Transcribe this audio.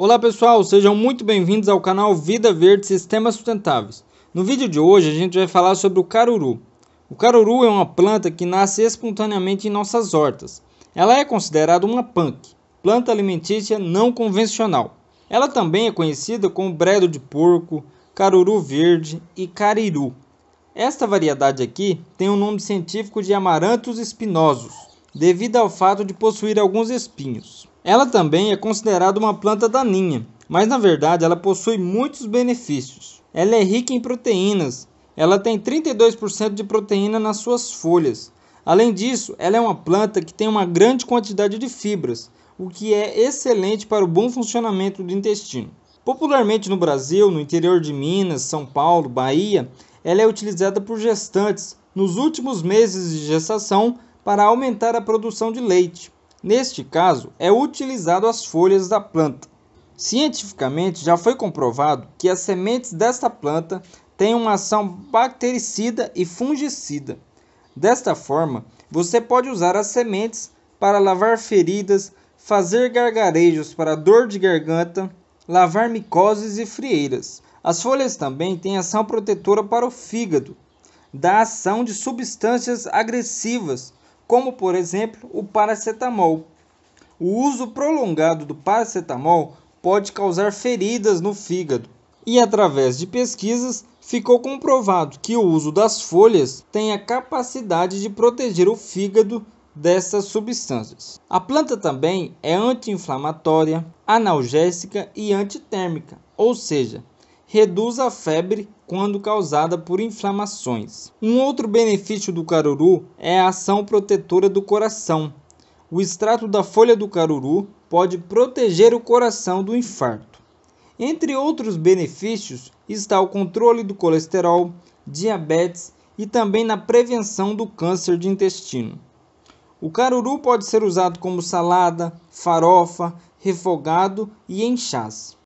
Olá pessoal, sejam muito bem-vindos ao canal Vida Verde Sistemas Sustentáveis. No vídeo de hoje a gente vai falar sobre o caruru. O caruru é uma planta que nasce espontaneamente em nossas hortas. Ela é considerada uma punk, planta alimentícia não convencional. Ela também é conhecida como bredo de porco, caruru verde e cariru. Esta variedade aqui tem o um nome científico de amaranthos espinosos devido ao fato de possuir alguns espinhos. Ela também é considerada uma planta daninha, mas na verdade ela possui muitos benefícios. Ela é rica em proteínas, ela tem 32% de proteína nas suas folhas. Além disso, ela é uma planta que tem uma grande quantidade de fibras, o que é excelente para o bom funcionamento do intestino. Popularmente no Brasil, no interior de Minas, São Paulo, Bahia, ela é utilizada por gestantes nos últimos meses de gestação para aumentar a produção de leite. Neste caso, é utilizado as folhas da planta. Cientificamente, já foi comprovado que as sementes desta planta têm uma ação bactericida e fungicida. Desta forma, você pode usar as sementes para lavar feridas, fazer gargarejos para dor de garganta, lavar micoses e frieiras. As folhas também têm ação protetora para o fígado, da ação de substâncias agressivas como por exemplo o paracetamol. O uso prolongado do paracetamol pode causar feridas no fígado, e através de pesquisas ficou comprovado que o uso das folhas tem a capacidade de proteger o fígado dessas substâncias. A planta também é anti-inflamatória, analgésica e antitérmica, ou seja, reduz a febre quando causada por inflamações. Um outro benefício do caruru é a ação protetora do coração. O extrato da folha do caruru pode proteger o coração do infarto. Entre outros benefícios está o controle do colesterol, diabetes e também na prevenção do câncer de intestino. O caruru pode ser usado como salada, farofa, refogado e em chás.